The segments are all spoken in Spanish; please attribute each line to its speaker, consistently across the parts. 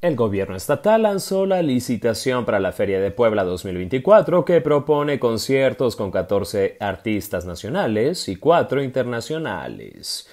Speaker 1: El gobierno estatal lanzó la licitación para la Feria de Puebla 2024 que propone conciertos con 14 artistas nacionales y 4 internacionales.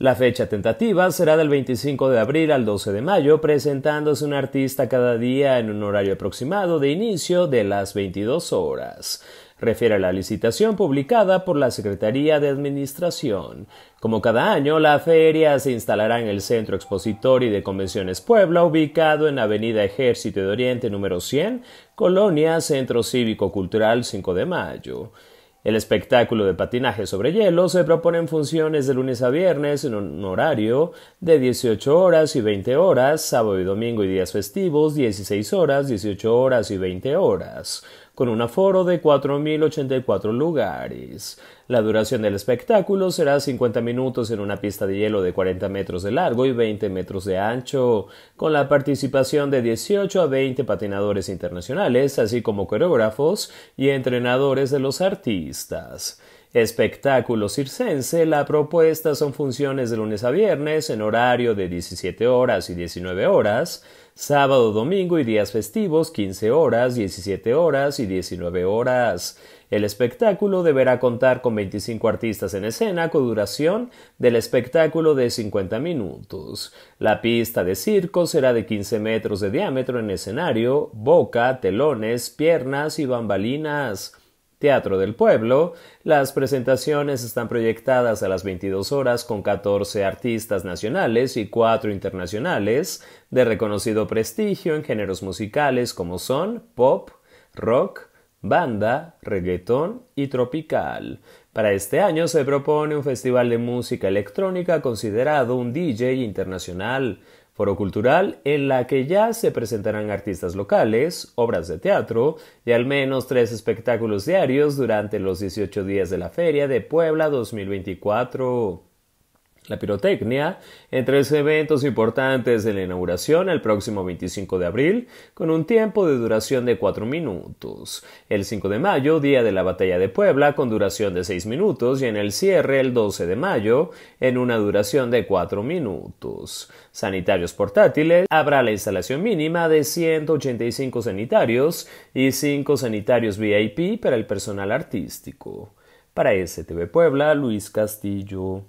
Speaker 1: La fecha tentativa será del 25 de abril al 12 de mayo, presentándose un artista cada día en un horario aproximado de inicio de las 22 horas. Refiere a la licitación publicada por la Secretaría de Administración. Como cada año, la feria se instalará en el Centro Expositor y de Convenciones Puebla, ubicado en Avenida Ejército de Oriente número 100, Colonia Centro Cívico Cultural 5 de Mayo. El espectáculo de patinaje sobre hielo se propone en funciones de lunes a viernes en un horario de 18 horas y 20 horas, sábado y domingo y días festivos 16 horas, 18 horas y 20 horas con un aforo de 4.084 lugares. La duración del espectáculo será 50 minutos en una pista de hielo de 40 metros de largo y 20 metros de ancho, con la participación de 18 a 20 patinadores internacionales, así como coreógrafos y entrenadores de los artistas. Espectáculo circense, la propuesta son funciones de lunes a viernes en horario de 17 horas y 19 horas, sábado, domingo y días festivos 15 horas, 17 horas y 19 horas. El espectáculo deberá contar con 25 artistas en escena con duración del espectáculo de 50 minutos. La pista de circo será de 15 metros de diámetro en escenario, boca, telones, piernas y bambalinas. Teatro del Pueblo. Las presentaciones están proyectadas a las 22 horas con 14 artistas nacionales y 4 internacionales de reconocido prestigio en géneros musicales como son pop, rock, banda, reggaetón y tropical. Para este año se propone un festival de música electrónica considerado un DJ internacional Foro Cultural, en la que ya se presentarán artistas locales, obras de teatro y al menos tres espectáculos diarios durante los 18 días de la Feria de Puebla 2024. La pirotecnia, entre los eventos importantes de la inauguración el próximo 25 de abril, con un tiempo de duración de 4 minutos. El 5 de mayo, día de la batalla de Puebla, con duración de 6 minutos, y en el cierre el 12 de mayo, en una duración de 4 minutos. Sanitarios portátiles, habrá la instalación mínima de 185 sanitarios y 5 sanitarios VIP para el personal artístico. Para STV Puebla, Luis Castillo.